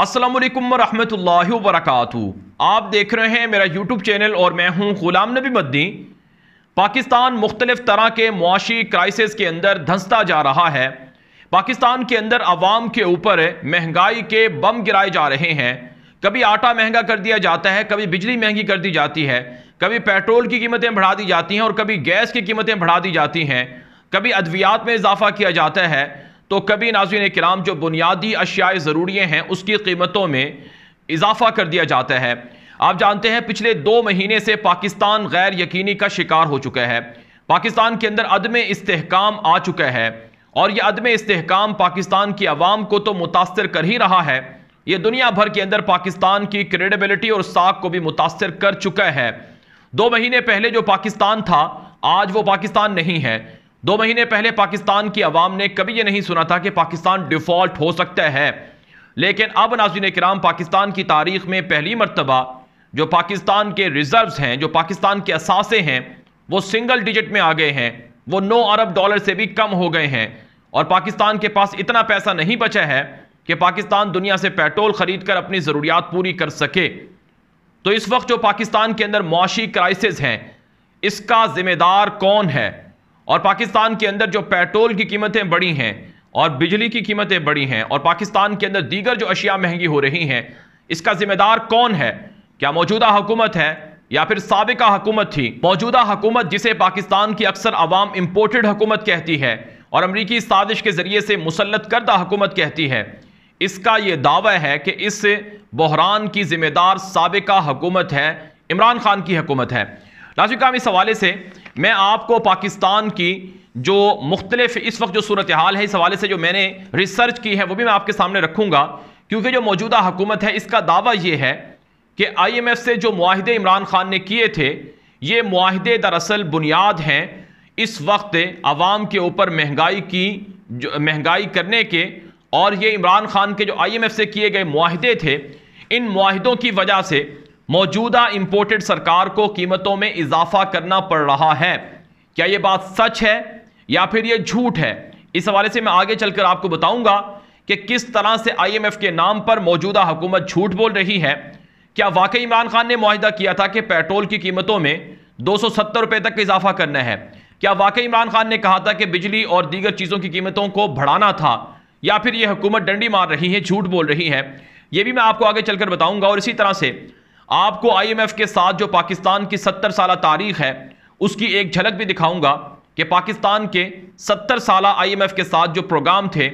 अस्सलाम वालेकुम रहमतुल्लाहि व बरकातहू आप देख रहे हैं मेरा यूट्यूब चैनल और मैं हूं गुलाम नबी मद्दी पाकिस्तान मुख्तलिफ तरह के मुआशी क्राइसिस के अंदर धंसता जा रहा है पाकिस्तान के अंदर आवाम के ऊपर महंगाई के बम गिराए जा रहे हैं कभी आटा महंगा कर दिया जाता है कभी बिजली महंगी कर दी जाती है कभी पेट्रोल की कीमतें बढ़ा दी जाती हैं और कभी गैस की कीमतें बढ़ा दी जाती हैं कभी अद्वियात में इजाफा किया जाता है तो कभी नाजिन कराम जो बुनियादी अशियाए ज़रूरी हैं उसकी कीमतों में इजाफा कर दिया जाता है आप जानते हैं पिछले दो महीने से पाकिस्तान गैर यकीनी का शिकार हो चुका है पाकिस्तान के अंदर अदम इसकाम आ चुका है और यह अदम इसकाम पाकिस्तान की आवाम को तो मुतासर कर ही रहा है ये दुनिया भर के अंदर पाकिस्तान की क्रेडिबिलिटी और साख को भी मुतासर कर चुका है दो महीने पहले जो पाकिस्तान था आज वो पाकिस्तान नहीं है दो महीने पहले पाकिस्तान की आवाम ने कभी यह नहीं सुना था कि पाकिस्तान डिफॉल्ट हो सकता है लेकिन अब नाजिन कराम पाकिस्तान की तारीख में पहली मरतबा जो पाकिस्तान के रिजर्व्स हैं जो पाकिस्तान के असासे हैं वो सिंगल डिजिट में आ गए हैं वो नौ अरब डॉलर से भी कम हो गए हैं और पाकिस्तान के पास इतना पैसा नहीं बचा है कि पाकिस्तान दुनिया से पेट्रोल खरीद कर अपनी ज़रूरियात पूरी कर सके तो इस वक्त जो पाकिस्तान के अंदर मुआशी क्राइसिस हैं इसका ज़िम्मेदार कौन है और पाकिस्तान के अंदर जो पेट्रोल की कीमतें बढ़ी हैं और बिजली की कीमतें बढ़ी हैं और पाकिस्तान के अंदर दीगर जो अशिया महंगी हो रही हैं इसका जिम्मेदार कौन है क्या मौजूदा हुकूमत है या फिर सबका हुकूमत थी मौजूदा हुकूमत जिसे पाकिस्तान की अक्सर आवाम इम्पोर्टेड हुकूमत कहती है और अमरीकी साजिश के ज़रिए से मुसलत करदा हुकूमत कहती है इसका यह दावा है कि इस बहरान की जिम्मेदार सबका हुकूमत है इमरान खान की हुकूमत है नाजिक काम इस हवाले से मैं आपको पाकिस्तान की जो मुख्तलिफ इस वक्त जो सूरत हाल है इस हवाले से जो मैंने रिसर्च की है वो भी मैं आपके सामने रखूँगा क्योंकि जो मौजूदा हुकूमत है इसका दावा यह है कि आई एम एफ़ से जो माहदे इमरान खान ने किए थे ये माहदे दरअसल बुनियाद हैं इस वक्त आवाम के ऊपर महंगाई की जो महंगाई करने के और ये इमरान खान के जो आई एम एफ़ से किए गए माहदे थे इन माहदों की वजह से मौजूदा इंपोर्टेड सरकार को कीमतों में इजाफा करना पड़ रहा है क्या यह बात सच है या फिर यह झूठ है इस हवाले से मैं आगे चलकर आपको बताऊंगा कि किस तरह से आईएमएफ के नाम पर मौजूदा हुकूमत झूठ बोल रही है क्या वाकई इमरान खान ने माहिदा किया था कि पेट्रोल की कीमतों में दो सौ सत्तर रुपए तक इजाफा करना है क्या वाकई इमरान खान ने कहा था कि बिजली और दीगर चीज़ों की कीमतों को बढ़ाना था या फिर यह हुकूमत डंडी मार रही है झूठ बोल रही है यह भी मैं आपको आगे चलकर बताऊंगा और इसी तरह से आपको आईएमएफ के साथ जो पाकिस्तान की सत्तर साल तारीख है उसकी एक झलक भी दिखाऊंगा कि पाकिस्तान के सत्तर साल आईएमएफ के साथ जो प्रोग्राम थे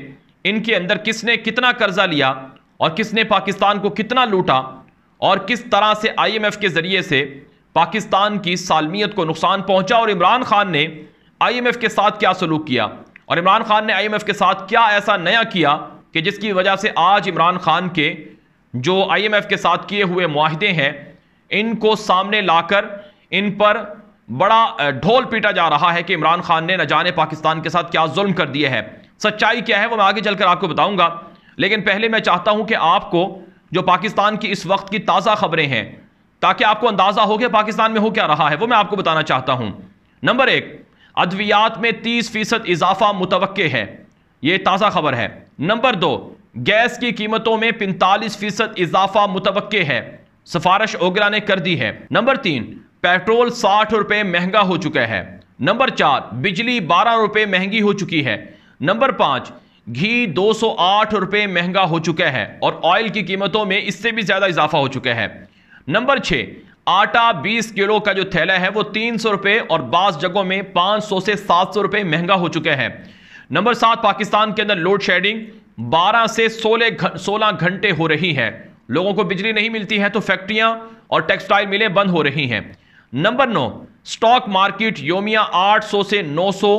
इनके अंदर किसने कितना कर्जा लिया और किसने पाकिस्तान को कितना लूटा और किस तरह से आईएमएफ के ज़रिए से पाकिस्तान की सालमियत को नुकसान पहुंचा और इमरान खान ने आईएमएफ के साथ क्या सलूक किया और इमरान खान ने आईएमएफ के साथ क्या ऐसा नया किया कि जिसकी वजह से आज इमरान खान के जो आईएमएफ के साथ किए हुए माहदे हैं इनको सामने लाकर इन पर बड़ा ढोल पीटा जा रहा है कि इमरान खान ने न जाने पाकिस्तान के साथ क्या जुल्म कर दिया है सच्चाई क्या है वो मैं आगे चलकर आपको बताऊंगा लेकिन पहले मैं चाहता हूं कि आपको जो पाकिस्तान की इस वक्त की ताज़ा खबरें हैं ताकि आपको अंदाज़ा हो गया पाकिस्तान में हो क्या रहा है वो मैं आपको बताना चाहता हूं नंबर एक अद्वियात में तीस फीसद इजाफा मुतव है ये ताज़ा खबर है नंबर दो गैस की कीमतों में पैंतालीस फीसद इजाफा मुतव है सिफारिश ओगरा ने कर दी है नंबर तीन पेट्रोल साठ रुपये महंगा हो चुका है नंबर चार बिजली बारह रुपये महंगी हो चुकी है नंबर पांच घी दो सौ आठ रुपये महंगा हो चुका है और ऑयल की कीमतों में इससे भी ज़्यादा इजाफा हो चुका है नंबर छह आटा बीस किलो का जो थैला है वो तीन सौ रुपए और बास जगहों में पाँच सौ से सात सौ रुपये महंगा हो चुका है नंबर सात पाकिस्तान के अंदर लोड शेडिंग 12 से 16 सोलह घंटे हो रही है लोगों को बिजली नहीं मिलती है तो फैक्ट्रियां और टेक्सटाइल मिलें बंद हो रही हैं नंबर नौ स्टॉक मार्केट योमिया 800 से 900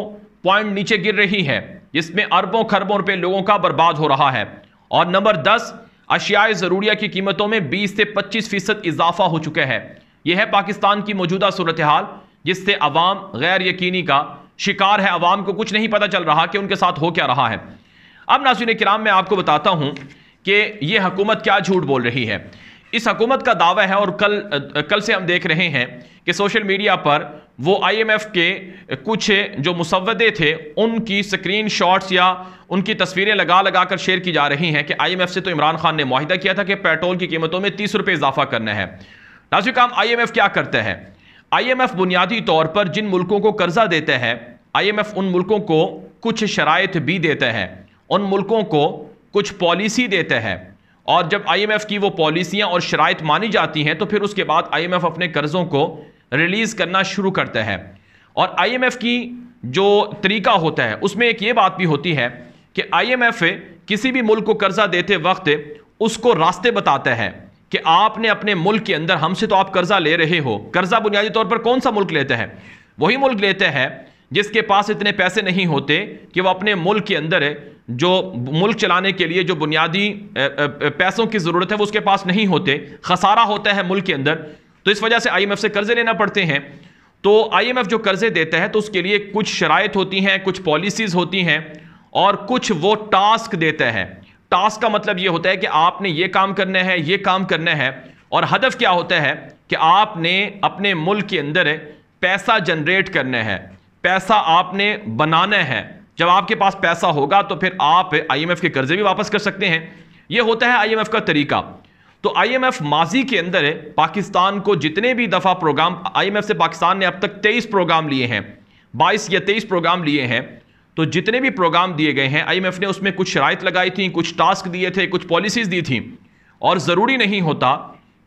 पॉइंट नीचे गिर रही है जिसमें अरबों खरबों रुपए लोगों का बर्बाद हो रहा है और नंबर दस अशियाए ज़रूरिया की कीमतों में 20 से 25 फीसद इजाफा हो चुका है यह है पाकिस्तान की मौजूदा सूरत हाल जिससे अवाम गैर यकीनी का शिकार है अवाम को कुछ नहीं पता चल रहा कि उनके साथ हो क्या रहा है अब नाजिन कराम मैं आपको बताता हूँ कि ये हकूमत क्या झूठ बोल रही है इस हकूमत का दावा है और कल कल से हम देख रहे हैं कि सोशल मीडिया पर वो आईएमएफ के कुछ जो मुसवदे थे उनकी स्क्रीन शॉट्स या उनकी तस्वीरें लगा लगा कर शेयर की जा रही हैं कि आईएमएफ से तो इमरान खान ने माहिदा किया था कि पेट्रोल की कीमतों में तीस रुपये इजाफा करना है नाजिक काम एफ क्या करता है एफ बुनियादी तौर पर जिन मुल्कों को कर्जा देता है एफ उन मुल्कों को कुछ शराइ भी देता है उन मुल्कों को कुछ पॉलिसी देते हैं और जब आईएमएफ की वो पॉलिसियाँ और शरात मानी जाती हैं तो फिर उसके बाद आईएमएफ अपने कर्ज़ों को रिलीज़ करना शुरू करते हैं और आईएमएफ की जो तरीका होता है उसमें एक ये बात भी होती है कि आईएमएफ किसी भी मुल्क को कर्ज़ा देते वक्त उसको रास्ते बताता है कि आपने अपने मुल्क के अंदर हमसे तो आप कर्ज़ा ले रहे हो कर्ज़ा बुनियादी तौर पर कौन सा मुल्क लेते हैं वही मुल्क लेते हैं जिसके पास इतने पैसे नहीं होते कि वह अपने मुल्क के अंदर जो मुल्क चलाने के लिए जो बुनियादी पैसों की ज़रूरत है वो उसके पास नहीं होते खसारा होता है मुल्क के अंदर तो इस वजह से आईएमएफ से कर्ज़े लेना पड़ते हैं तो आईएमएफ जो कर्ज़े देता है तो उसके लिए कुछ शराइ होती हैं कुछ पॉलिसीज़ होती हैं और कुछ वो टास्क देता है टास्क का मतलब ये होता है कि आपने ये काम करना है ये काम करना है और हदफ क्या होता है कि आपने अपने मुल्क के अंदर पैसा जनरेट करना है पैसा आपने बनाना है जब आपके पास पैसा होगा तो फिर आप आईएमएफ के कर्जे भी वापस कर सकते हैं ये होता है आईएमएफ का तरीका तो आईएमएफ माजी के अंदर पाकिस्तान को जितने भी दफ़ा प्रोग्राम आईएमएफ से पाकिस्तान ने अब तक तेईस प्रोग्राम लिए हैं बाईस या तेईस प्रोग्राम लिए हैं तो जितने भी प्रोग्राम दिए गए हैं आई ने उसमें कुछ शरात लगाई थी कुछ टास्क दिए थे कुछ पॉलिसीज़ दी थी और ज़रूरी नहीं होता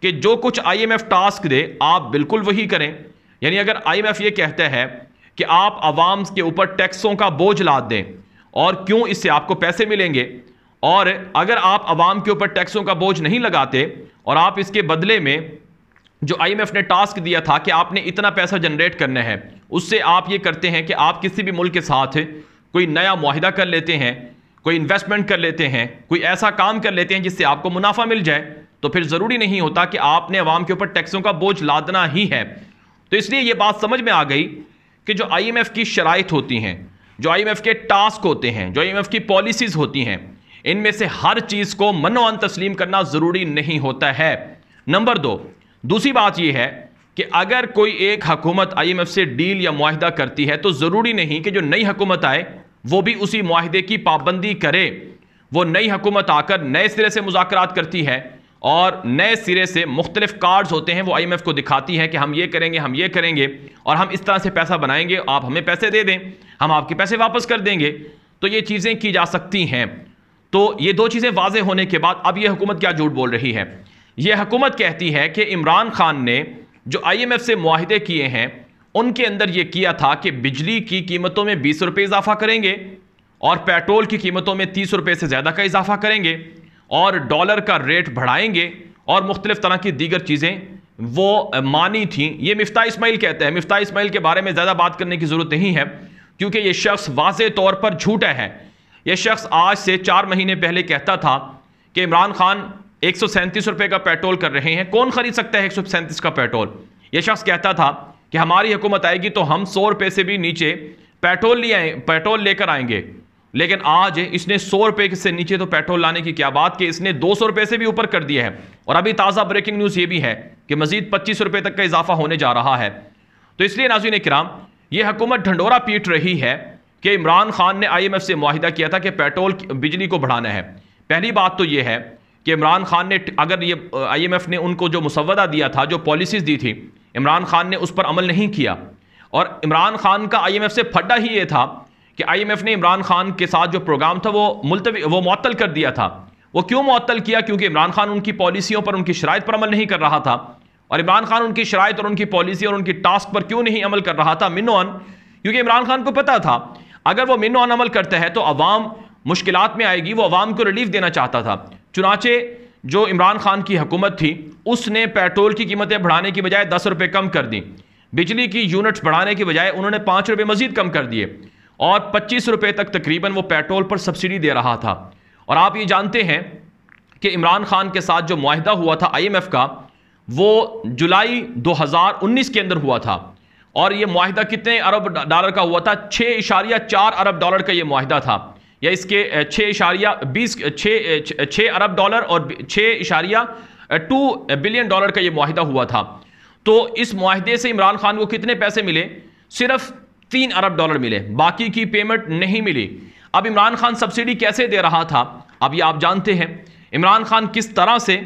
कि जो कुछ आई टास्क दे आप बिल्कुल वही करें यानी अगर आई ये कहता है कि आप आवाम के ऊपर टैक्सों का बोझ लाद दें और क्यों इससे आपको पैसे मिलेंगे और अगर आप आवाम के ऊपर टैक्सों का बोझ नहीं लगाते और आप इसके बदले में जो आईएमएफ ने टास्क दिया था कि आपने इतना पैसा जनरेट करना है उससे आप ये करते हैं कि आप किसी भी मुल्क के साथ कोई नया माहिदा कर लेते हैं कोई इन्वेस्टमेंट कर लेते हैं कोई ऐसा काम कर लेते हैं जिससे आपको मुनाफा मिल जाए तो फिर ज़रूरी नहीं होता कि आपने आवाम के ऊपर टैक्सों का बोझ लादना ही है तो इसलिए ये बात समझ में आ गई कि जो आईएमएफ की शराइ होती हैं जो आईएमएफ के टास्क होते हैं जो आईएमएफ की पॉलिसीज़ होती हैं इनमें से हर चीज़ को मनोअन तस्लीम करना ज़रूरी नहीं होता है नंबर दो दूसरी बात यह है कि अगर कोई एक हकूमत आईएमएफ से डील या माहदा करती है तो ज़रूरी नहीं कि जो नई हकूमत आए वो भी उसी माहदे की पाबंदी करे वो नई हकूमत आकर नए सिरे से मुजाकर करती है और नए सिरे से मुख्तलिफ कार्ड्स होते हैं वो आईएमएफ को दिखाती है कि हम ये करेंगे हम ये करेंगे और हम इस तरह से पैसा बनाएंगे आप हमें पैसे दे दें हम आपके पैसे वापस कर देंगे तो ये चीज़ें की जा सकती हैं तो ये दो चीज़ें वाजे होने के बाद अब ये हुकूमत क्या झूठ बोल रही है ये हुकूमत कहती है कि इमरान खान ने जो एफ से माहदे किए हैं उनके अंदर ये किया था कि बिजली की कीमतों में बीस रुपये इजाफा करेंगे और पेट्रोल की कीमतों में तीस रुपये से ज़्यादा का इजाफा करेंगे और डॉलर का रेट बढ़ाएंगे और मुख्तलिफ तरह की दीगर चीज़ें वो मानी थी ये मफ्ता इसमाइल कहते हैं मफ्ता इसमाइल के बारे में ज़्यादा बात करने की ज़रूरत नहीं है क्योंकि ये शख्स वाज तौर पर झूठा है ये शख्स आज से चार महीने पहले कहता था कि इमरान खान एक सौ सैंतीस रुपये का पेट्रोल कर रहे हैं कौन ख़रीद सकता है एक सौ सैंतीस का पेट्रोल ये शख्स कहता था कि हमारी हुकूमत आएगी तो हम सौ रुपये से भी नीचे पेट्रोल लिया आए पेट्रोल लेकर आएंगे लेकिन आज इसने सौ रुपए से नीचे तो पेट्रोल लाने की क्या बात कि इसने दो सौ रुपए से भी ऊपर कर दिया है और अभी ताज़ा ब्रेकिंग न्यूज़ ये भी है कि मजीद पच्चीस रुपए तक का इजाफा होने जा रहा है तो इसलिए नाजीन कराम यह हुकूमत ढंडोरा पीट रही है कि इमरान खान ने एफ से माहिदा किया था कि पेट्रोल बिजली को बढ़ाना है पहली बात तो यह है कि इमरान खान ने अगर ये एफ ने उनको जो मुसवदा दिया था जो पॉलिसीज़ दी थी इमरान खान ने उस पर अमल नहीं किया और इमरान खान का आई एम एफ से फड्डा ही ये था कि आईएमएफ ने इमरान खान के साथ जो प्रोग्राम था वो मुलतवी वो मअतल कर दिया था वो क्यों मअतल किया क्योंकि इमरान खान उनकी पॉलिसियों पर उनकी शराय पर अमल नहीं कर रहा था और इमरान खान उनकी शराय और उनकी पॉलिसी और उनकी टास्क पर क्यों नहीं अमल कर रहा था मिनोन क्योंकि इमरान खान को पता था अगर वो मिनोन अमल करता है तो अवाम मुश्किल में आएगी वो अवाम को रिलीफ देना चाहता था चुनाचे जो इमरान खान की हकूमत थी उसने पेट्रोल की कीमतें बढ़ाने की बजाय दस रुपये कम कर दी बिजली की यूनिट्स बढ़ाने की बजाय उन्होंने पाँच रुपये मजीद कम कर दिए और पच्चीस रुपये तक तकरीबन वो पेट्रोल पर सब्सिडी दे रहा था और आप ये जानते हैं कि इमरान खान के साथ जो माहदा हुआ था आईएमएफ का वो जुलाई 2019 के अंदर हुआ था और ये माहदा कितने अरब डॉलर का हुआ था छः इशारिया चार अरब डॉलर का ये माहदा था या इसके छः इशारिया बीस छः अरब डॉलर और छः इशारिया टू बिलियन डॉलर का ये माहदा हुआ था तो इस माहदे से इमरान खान को कितने पैसे मिले सिर्फ तीन अरब डॉलर मिले बाकी की पेमेंट नहीं मिली अब इमरान खान सब्सिडी कैसे दे रहा था अब ये आप जानते हैं इमरान खान किस तरह से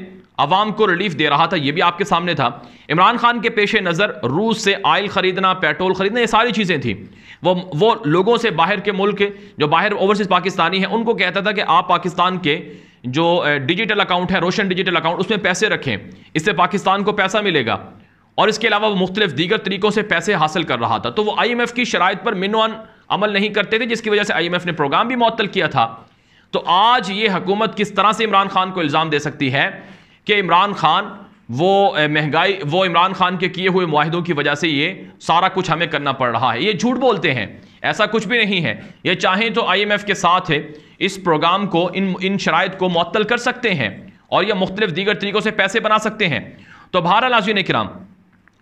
अवाम को रिलीफ दे रहा था ये भी आपके सामने था इमरान खान के पेशे नज़र रूस से आयल ख़रीदना पेट्रोल ख़रीदना ये सारी चीज़ें थी वो वो लोगों से बाहर के मुल्क जो बाहर ओवरसीज़ पाकिस्तानी हैं उनको कहता था कि आप पाकिस्तान के जो डिजिटल अकाउंट है रोशन डिजिटल अकाउंट उसमें पैसे रखें इससे पाकिस्तान को पैसा मिलेगा और इसके अलावा वो मुख्तलिफ दीगर तरीक़ों से पैसे हासिल कर रहा था तो वो आई एम एफ की शराइ पर मिनवान अमल नहीं करते थे जिसकी वजह से आई एम एफ ने प्रोग्राम भी मअतल किया था तो आज ये हुकूमत किस तरह से इमरान खान को इल्ज़ाम दे सकती है कि इमरान खान वो महंगाई वो इमरान खान के किए हुए माहिदों की वजह से ये सारा कुछ हमें करना पड़ रहा है ये झूठ बोलते हैं ऐसा कुछ भी नहीं है ये चाहें तो आई एम एफ के साथ है इस प्रोग्राम को इन इन शराइ को मअतल कर सकते हैं और यह मुख्तलिफ दीगर तरीक़ों से पैसे बना सकते हैं तो बहरहाल आजीन कराम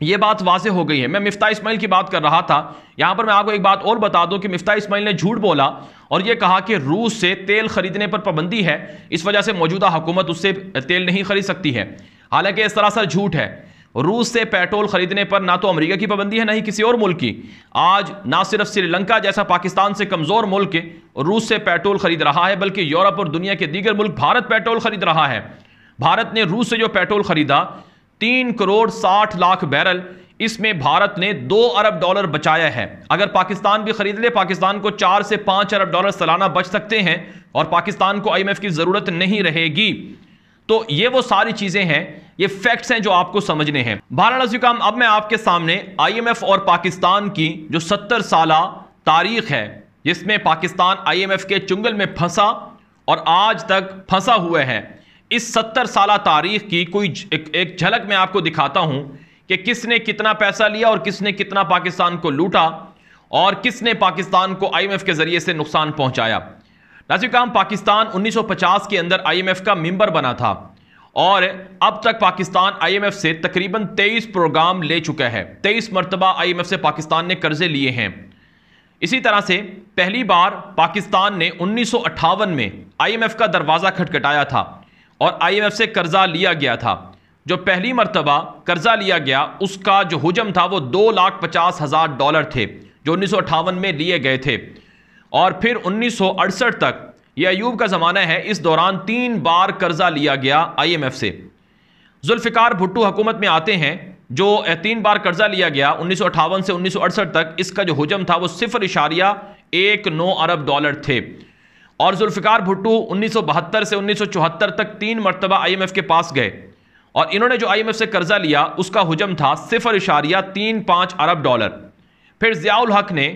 ये बात वाजे हो गई है मैं मिफ्ता इस्माइल की बात कर रहा था यहाँ पर मैं आपको एक बात और बता दूं कि मिफ्ता इस्माइल ने झूठ बोला और ये कहा कि रूस से तेल खरीदने पर पाबंदी है इस वजह से मौजूदा हुकूमत उससे तेल नहीं खरीद सकती है हालांकि इस तरह सर झूठ है रूस से पेट्रोल खरीदने पर ना तो अमेरिका की पाबंदी है ना ही किसी और मुल्क की आज ना सिर्फ श्रीलंका जैसा पाकिस्तान से कमज़ोर मुल्क रूस से पेट्रोल खरीद रहा है बल्कि यूरोप और दुनिया के दीगर मुल्क भारत पेट्रोल खरीद रहा है भारत ने रूस से जो पेट्रोल खरीदा तीन करोड़ साठ लाख बैरल इसमें भारत ने दो अरब डॉलर बचाया है अगर पाकिस्तान भी खरीद ले पाकिस्तान को चार से पांच अरब डॉलर सालाना बच सकते हैं और पाकिस्तान को आईएमएफ की ज़रूरत नहीं रहेगी तो ये वो सारी चीज़ें हैं ये फैक्ट्स हैं जो आपको समझने हैं भारत काम अब मैं आपके सामने आईएमएफ और पाकिस्तान की जो सत्तर साल तारीख है जिसमें पाकिस्तान आईएमएफ के चुंगल में फंसा और आज तक फंसा हुआ है इस सत्तर साल तारीख की कोई एक, एक झलक मैं आपको दिखाता हूं कि किसने कितना पैसा लिया और किसने कितना पाकिस्तान को लूटा और किसने पाकिस्तान को आईएमएफ के जरिए से नुकसान पहुंचाया नाजिक काम पाकिस्तान 1950 के अंदर आईएमएफ का मेंबर बना था और अब तक पाकिस्तान आईएमएफ से तकरीबन 23 प्रोग्राम ले चुका है 23 मरतबा आईएमएफ से पाकिस्तान ने कर्जे लिए हैं इसी तरह से पहली बार पाकिस्तान ने उन्नीस में आई का दरवाज़ा खटखटाया था और आईएमएफ से कर्जा लिया गया था जो पहली मरतबा कर्जा लिया गया उसका जो हजम था वो दो लाख पचास हज़ार डॉलर थे जो उन्नीस में लिए गए थे और फिर उन्नीस तक यह अयूब का ज़माना है इस दौरान तीन बार कर्जा लिया गया आईएमएफ से जुल्फ़िकार भुट्टो हुकूमत में आते हैं जो तीन बार कर्जा लिया गया उन्नीस से उन्नीस तक इसका जो हजम था वो सिफर इशारिया एक नौ अरब डॉलर थे और जुल्फ़िकार सौ 1972 से 1974 तक तीन मरतबा आईएमएफ के पास गए और इन्होंने जो आईएमएफ से कर्जा लिया उसका हजम था सिफर इशारिया तीन पाँच अरब डॉलर फिर ज़ियाउल हक ने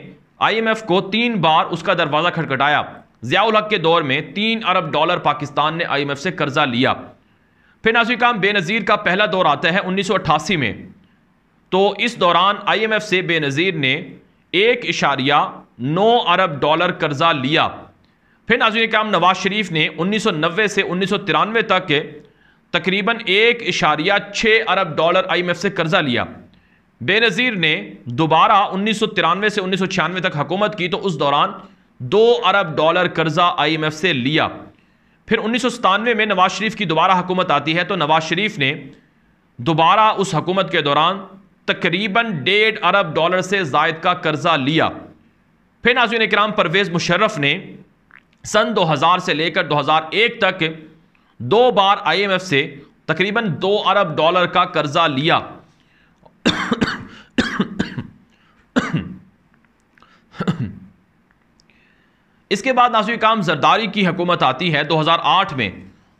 आईएमएफ को तीन बार उसका दरवाज़ा खटखटाया ज़ियाउल हक के दौर में तीन अरब डॉलर पाकिस्तान ने आईएमएफ से कर्जा लिया फिर नाजुकाम बेनज़ीर का पहला दौर आता है अट्ठासी में तो इस दौरान एफ से बेनज़ीर ने एक इशारिया नौ अरब डॉलर कर्जा लिया फिर नाजुन क्या नवाज शरीफ ने 1990 से उन्नीस तक तकरीबन एक इशारिया छः अरब डॉलर आईएमएफ से कर्जा लिया बेनज़ीर ने दोबारा उन्नीस से उन्नीस तक हुकूमत की तो उस दौरान दो अरब डॉलर कर्जा आईएमएफ से लिया फिर उन्नीस में नवाज शरीफ की दोबारा हुकूमत आती है तो नवाज शरीफ ने दोबारा उस हकूमत के दौरान तकरीबन डेढ़ अरब डॉलर से जायद का कर्जा लिया फिर नाजुन कराम परवेज़ मुशर्रफ ने सन 2000 से लेकर 2001 तक दो बार आईएमएफ से तकरीबन दो अरब डॉलर का कर्जा लिया इसके बाद नासुर काम जरदारी की हुकूमत आती है 2008 में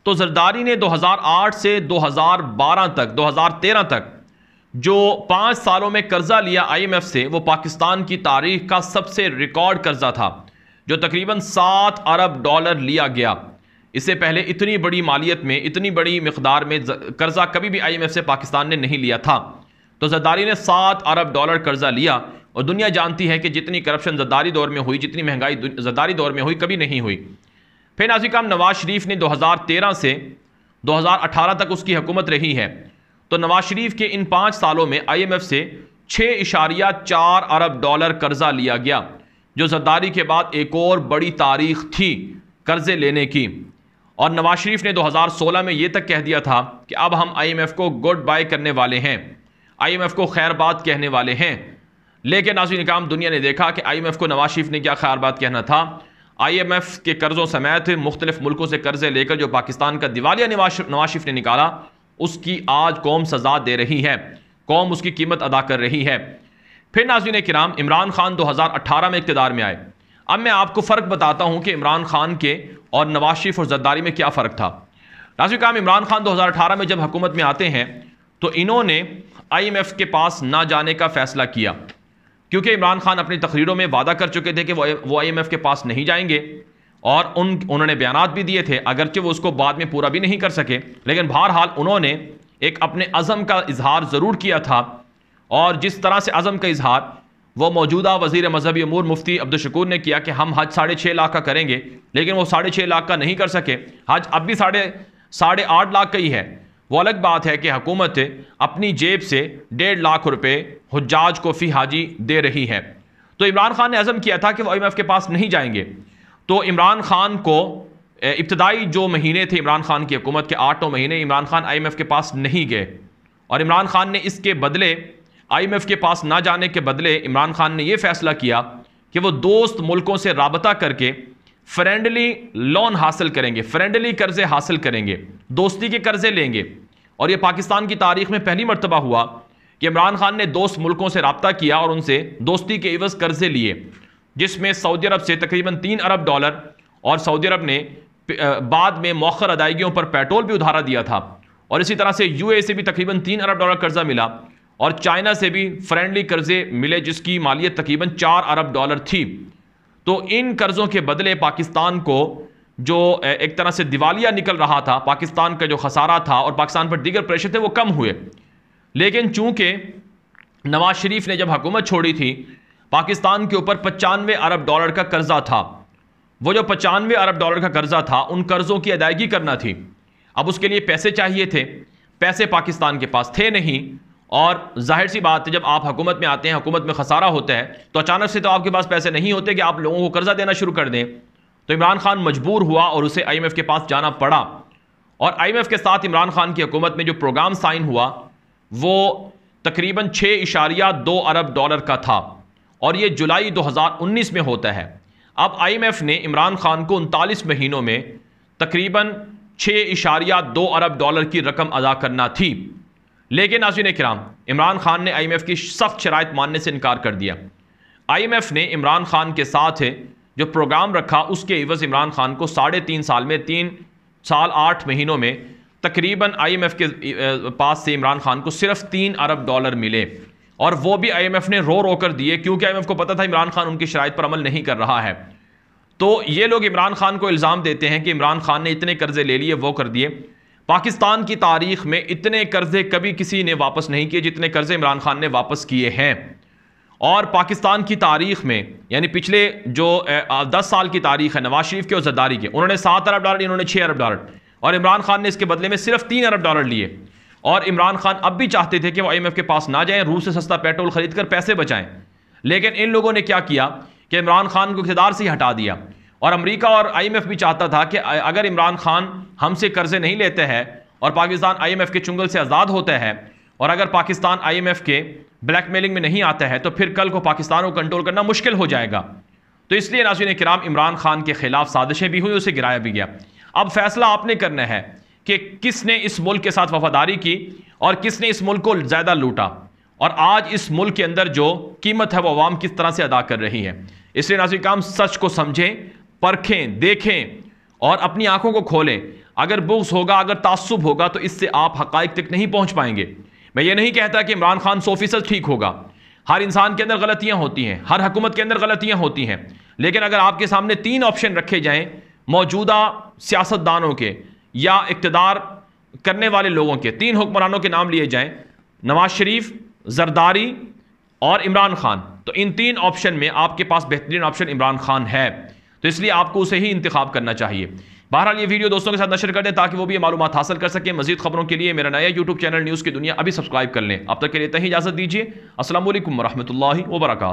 तो जरदारी ने 2008 से 2012 तक 2013 तक जो पाँच सालों में कर्जा लिया आईएमएफ से वो पाकिस्तान की तारीख का सबसे रिकॉर्ड कर्जा था जो तकरीबन सात अरब डॉलर लिया गया इससे पहले इतनी बड़ी मालियत में इतनी बड़ी मकदार में कर्ज़ा कभी भी एफ से पाकिस्तान ने नहीं लिया था तो जद्दारी ने सात अरब डॉलर कर्ज़ा लिया और दुनिया जानती है कि जितनी करप्शन जद्दारी दौर में हुई जितनी महंगाई जद्दारी दौर में हुई कभी नहीं हुई फिर नाजिकाम नवाज शरीफ ने 2013 से 2018 तक उसकी हुकूमत रही है तो नवाज शरीफ के इन पाँच सालों में आईएमएफ से छः इशारिया चार अरब डॉलर कर्जा लिया गया जो जरदारी के बाद एक और बड़ी तारीख थी कर्ज़े लेने की और नवाज शरीफ ने 2016 में ये तक कह दिया था कि अब हम आईएमएफ को गुड बाय करने वाले हैं आईएमएफ को खैरबाद कहने वाले हैं लेकिन नाजी निकाम दुनिया ने देखा कि आईएमएफ को नवाज शरीफ ने क्या खैरबाद कहना था आईएमएफ के कर्ज़ों समेत मुख्तलिफ मुल्कों से कर्ज़े लेकर जो पाकिस्तान का दिवालिया नवाज शरीफ ने निकाला उसकी आज कौम सजा दे रही है कौम उसकी कीमत अदा कर रही है फिर नाजिन कराम इमरान खान 2018 में इकतदार में आए अब मैं आपको फ़र्क बताता हूँ कि इमरान खान के और नवाज शरीफ और जद्दारी में क्या फ़र्क था नाजी कराम इमरान खान 2018 में जब हुकूमत में आते हैं तो इन्होंने आईएमएफ के पास ना जाने का फ़ैसला किया क्योंकि इमरान खान अपनी तकरीरों में वादा कर चुके थे कि वो एम एफ़ के पास नहीं जाएंगे और उन उन्होंने बयान भी दिए थे अगरचि वो उसको बाद में पूरा भी नहीं कर सके लेकिन बहरहाल उन्होंने एक अपने अज़म का इजहार ज़रूर किया था और जिस तरह से अज़म का इजहार वो मौजूदा वजीर मजहबी अमूर मुफ्ती अब्दुलशकूर ने किया कि हम हज साढ़े छः लाख का करेंगे लेकिन वो साढ़े छः लाख का नहीं कर सके हज अब भी साढ़े साढ़े आठ लाख का ही है वो अलग बात है कि हुकूमत अपनी जेब से डेढ़ लाख रुपये हजाज को फ़ी हाजी दे रही है तो इमरान खान ने अज़म किया था कि वह आई के पास नहीं जाएंगे तो इमरान खान को इब्तदाई जो महीने थे इमरान खान की हुकूमत के आठों महीने इमरान खान आई के पास नहीं गए और इमरान खान ने इसके बदले आईएमएफ के पास ना जाने के बदले इमरान खान ने यह फैसला किया कि वो दोस्त मुल्कों से रबता करके फ्रेंडली लोन हासिल करेंगे फ्रेंडली कर्जे हासिल करेंगे दोस्ती के कर्जे लेंगे और यह पाकिस्तान की तारीख में पहली मरतबा हुआ कि इमरान खान ने दोस्त मुल्कों से रबता किया और उनसे दोस्ती के इवज़ कर्जे लिए जिसमें सऊदी अरब से तकरीबन तीन अरब डॉलर और सऊदी अरब ने बाद में मौखर अदायगियों पर पेट्रोल भी उधारा दिया था और इसी तरह से ए से भी तकरीबन तीन अरब डॉलर कर्जा मिला और चाइना से भी फ्रेंडली कर्ज़े मिले जिसकी मालियत तकरीबन चार अरब डॉलर थी तो इन कर्ज़ों के बदले पाकिस्तान को जो एक तरह से दिवालिया निकल रहा था पाकिस्तान का जो खसारा था और पाकिस्तान पर दीगर प्रेशर थे वो कम हुए लेकिन चूंकि नवाज शरीफ ने जब हुकूमत छोड़ी थी पाकिस्तान के ऊपर पचानवे अरब डॉलर का कर्ज़ा था वो जो पचानवे अरब डॉलर का कर्ज़ा था उन कर्ज़ों की अदायगी करना थी अब उसके लिए पैसे चाहिए थे पैसे पाकिस्तान के पास थे नहीं और जाहिर सी बात है जब आप हुकूमत में आते हैं हुकूमत में खसारा होता है तो अचानक से तो आपके पास पैसे नहीं होते कि आप लोगों को कर्ज़ा देना शुरू कर दें तो इमरान खान मजबूर हुआ और उसे आई के पास जाना पड़ा और आई के साथ इमरान खान की हुकूमत में जो प्रोग्राम साइन हुआ वो तकरीबन छः इशारिया दो अरब डॉलर का था और ये जुलाई 2019 में होता है अब आईएमएफ ने इमरान खान को उनतालीस महीनों में तकरीबन छः इशारिया दो अरब डॉलर की रकम अदा करना थी लेकिन नाजिन कराम इमरान खान ने आई एम एफ़ की सख्त शराइ मानने से इनकार कर दिया आई एम एफ़ ने इमरान खान के साथ जो प्रोग्राम रखा उसके एवज़ इमरान खान को साढ़े तीन साल में तीन साल आठ महीनों में तकरीबन आई एम एफ़ के पास से इमरान खान को सिर्फ तीन अरब डॉलर मिले और वो भी आई एम एफ़ ने रो रो कर दिए क्योंकि आई एम एफ़ को पता था इमरान खान उनकी शराइ पर अमल नहीं कर रहा है तो ये लोग इमरान खान को इल्ज़ाम देते हैं कि इमरान खान ने इतने कर्ज़े ले लिए वो कर दिए पाकिस्तान की तारीख में इतने कर्ज़े कभी किसी ने वापस नहीं किए जितने कर्ज़े इमरान खान ने वापस किए हैं और पाकिस्तान की तारीख में यानी पिछले जो दस साल की तारीख है नवाज शरीफ के और जद्दारी के उन्होंने सात अरब डॉलर इन्होंने छः अरब डॉलर और इमरान खान ने इसके बदले में सिर्फ तीन अरब डॉलर लिए और इमरान खान अब भी चाहते थे कि वो आई के पास ना जाएं रूस से सस्ता पेट्रोल खरीद कर पैसे बचाएं लेकिन इन लोगों ने क्या किया कि इमरान खान को इकतदार से ही हटा दिया और अमेरिका और आईएमएफ भी चाहता था कि अगर इमरान खान हमसे कर्जे नहीं लेते हैं और पाकिस्तान आईएमएफ के चुंगल से आज़ाद होते हैं और अगर पाकिस्तान आईएमएफ के ब्लैकमेलिंग में नहीं आता है तो फिर कल को पाकिस्तान को कंट्रोल करना मुश्किल हो जाएगा तो इसलिए नाजिन कराम इमरान खान के खिलाफ साजिशें भी हुई उसे गिराया भी गया अब फैसला आपने करना है कि किसने इस मुल्क के साथ वफादारी की और किसने इस मुल्क को ज़्यादा लूटा और आज इस मुल्क के अंदर जो कीमत है वो अवाम किस तरह से अदा कर रही है इसलिए नाजिक काम सच को समझें परखें देखें और अपनी आंखों को खोलें अगर बुग्स होगा अगर तासुब होगा तो इससे आप हकाइक तक नहीं पहुंच पाएंगे मैं ये नहीं कहता कि इमरान खान सौ फीसद ठीक होगा हर इंसान के अंदर गलतियां होती हैं हर हकूमत के अंदर गलतियां होती हैं लेकिन अगर आपके सामने तीन ऑप्शन रखे जाएं मौजूदा सियासतदानों के या इकतदार करने वाले लोगों के तीन हुक्मरानों के नाम लिए जाएँ नवाज शरीफ जरदारी और इमरान खान तो इन तीन ऑप्शन में आपके पास बेहतरीन ऑप्शन इमरान खान है तो इसलिए आपको उसे ही इंतखा करना चाहिए बहरहाल ये वीडियो दोस्तों के साथ नशर कर दें ताकि वो भी मालूम हासिल कर सकें मजीद खबरों के लिए मेरा नया यूट्यूब चैनल न्यूज़ की दुनिया अभी सब्सक्राइब कर लें अब तक के लिए तही इजाज़त दीजिए असल वरहमल वर्का